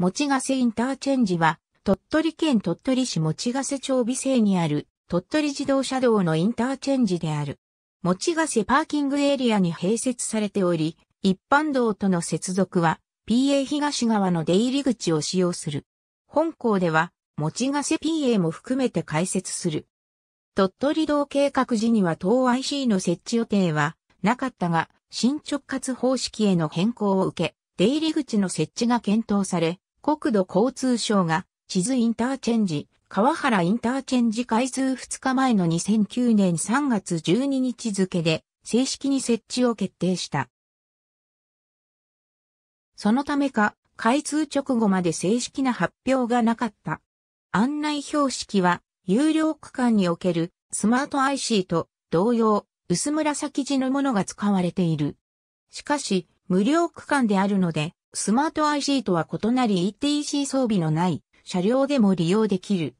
持ち瀬インターチェンジは、鳥取県鳥取市持ち瀬町美生にある、鳥取自動車道のインターチェンジである。持ち瀬パーキングエリアに併設されており、一般道との接続は、PA 東側の出入り口を使用する。本校では、持ち瀬 PA も含めて開設する。鳥取道計画時には当 IC の設置予定はなかったが、新直轄方式への変更を受け、出入り口の設置が検討され、国土交通省が、地図インターチェンジ、川原インターチェンジ開通2日前の2009年3月12日付で、正式に設置を決定した。そのためか、開通直後まで正式な発表がなかった。案内標識は、有料区間におけるスマート IC と同様、薄紫地のものが使われている。しかし、無料区間であるので、スマート IC とは異なり ETC 装備のない車両でも利用できる。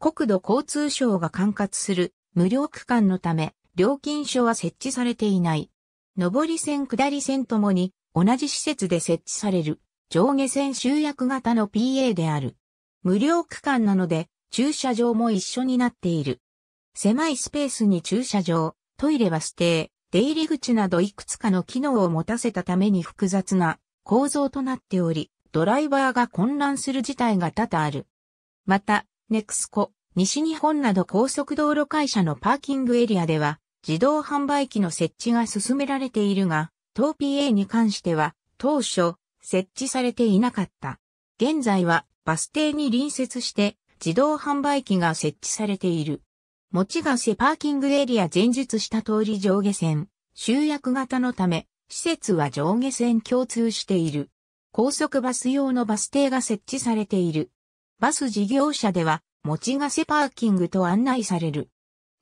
国土交通省が管轄する無料区間のため、料金所は設置されていない。上り線下り線ともに同じ施設で設置される上下線集約型の PA である。無料区間なので駐車場も一緒になっている。狭いスペースに駐車場、トイレは指定、出入り口などいくつかの機能を持たせたために複雑な構造となっており、ドライバーが混乱する事態が多々ある。また、ネクスコ、西日本など高速道路会社のパーキングエリアでは、自動販売機の設置が進められているが、東 PA に関しては、当初、設置されていなかった。現在は、バス停に隣接して、自動販売機が設置されている。持ちがせパーキングエリア前述した通り上下線、集約型のため、施設は上下線共通している。高速バス用のバス停が設置されている。バス事業者では、持ちがせパーキングと案内される。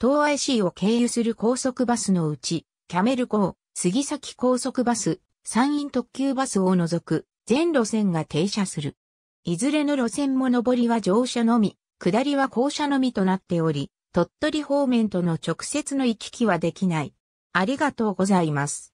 東 IC を経由する高速バスのうち、キャメル港、杉崎高速バス、山陰特急バスを除く全路線が停車する。いずれの路線も上りは乗車のみ、下りは降車のみとなっており、鳥取方面との直接の行き来はできない。ありがとうございます。